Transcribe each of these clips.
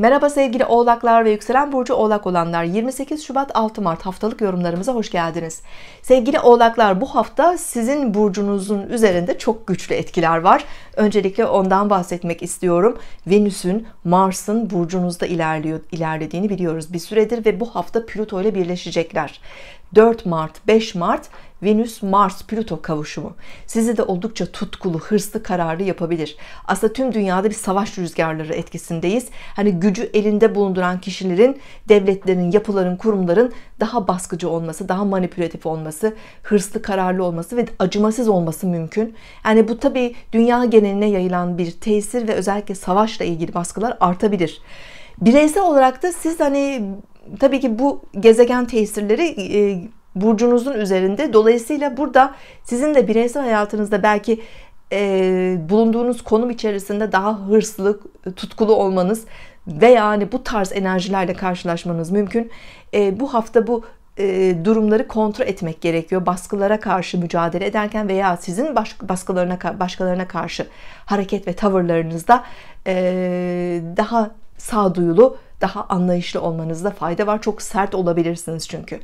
Merhaba sevgili oğlaklar ve yükselen burcu oğlak olanlar 28 Şubat 6 Mart haftalık yorumlarımıza hoş geldiniz sevgili oğlaklar bu hafta sizin burcunuzun üzerinde çok güçlü etkiler var öncelikle ondan bahsetmek istiyorum Venüs'ün Mars'ın burcunuzda ilerliyor ilerlediğini biliyoruz bir süredir ve bu hafta Plüto ile birleşecekler 4 Mart 5 Mart Venüs-Mars-Plüto kavuşumu sizi de oldukça tutkulu, hırslı, kararlı yapabilir. Aslında tüm dünyada bir savaş rüzgarları etkisindeyiz. Hani gücü elinde bulunduran kişilerin, devletlerin, yapıların, kurumların daha baskıcı olması, daha manipülatif olması, hırslı, kararlı olması ve acımasız olması mümkün. Yani bu tabii dünya geneline yayılan bir tesir ve özellikle savaşla ilgili baskılar artabilir. Bireysel olarak da siz hani tabii ki bu gezegen tesirleri e, burcunuzun üzerinde. Dolayısıyla burada sizin de bireysel hayatınızda belki e, bulunduğunuz konum içerisinde daha hırslı, e, tutkulu olmanız ve yani bu tarz enerjilerle karşılaşmanız mümkün. E, bu hafta bu e, durumları kontrol etmek gerekiyor. Baskılara karşı mücadele ederken veya sizin baskılarına başkalarına karşı hareket ve tavırlarınızda e, daha sağduyulu daha anlayışlı olmanızda fayda var. Çok sert olabilirsiniz çünkü.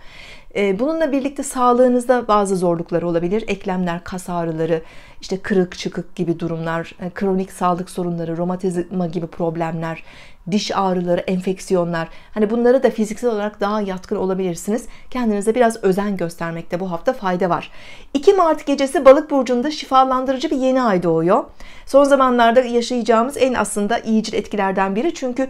Ee, bununla birlikte sağlığınızda bazı zorluklar olabilir. Eklemler, kas ağrıları, işte kırık çıkık gibi durumlar, e, kronik sağlık sorunları, romatizma gibi problemler, diş ağrıları, enfeksiyonlar. Hani bunlara da fiziksel olarak daha yatkın olabilirsiniz. Kendinize biraz özen göstermekte bu hafta fayda var. 2 Mart gecesi Balık burcunda şifalandırıcı bir yeni ay doğuyor. Son zamanlarda yaşayacağımız en aslında iyicil etkilerden biri çünkü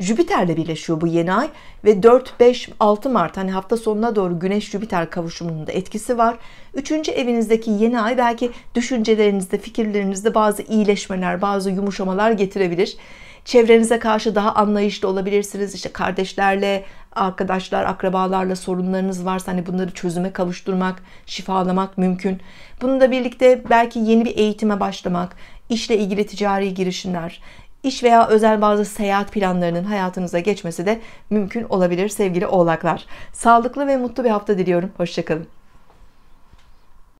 Jüpiter'le birleşiyor bu yeni ay ve 4 5 6 Mart hani hafta sonuna doğru Güneş Jüpiter kavuşumunun da etkisi var. Üçüncü evinizdeki yeni ay belki düşüncelerinizde, fikirlerinizde bazı iyileşmeler, bazı yumuşamalar getirebilir. Çevrenize karşı daha anlayışlı olabilirsiniz. İşte kardeşlerle, arkadaşlar, akrabalarla sorunlarınız varsa hani bunları çözüme kavuşturmak, şifalamak mümkün. Bununla birlikte belki yeni bir eğitime başlamak, işle ilgili ticari girişimler, iş veya özel bazı seyahat planlarının hayatınıza geçmesi de mümkün olabilir sevgili oğlaklar. Sağlıklı ve mutlu bir hafta diliyorum. Hoşçakalın.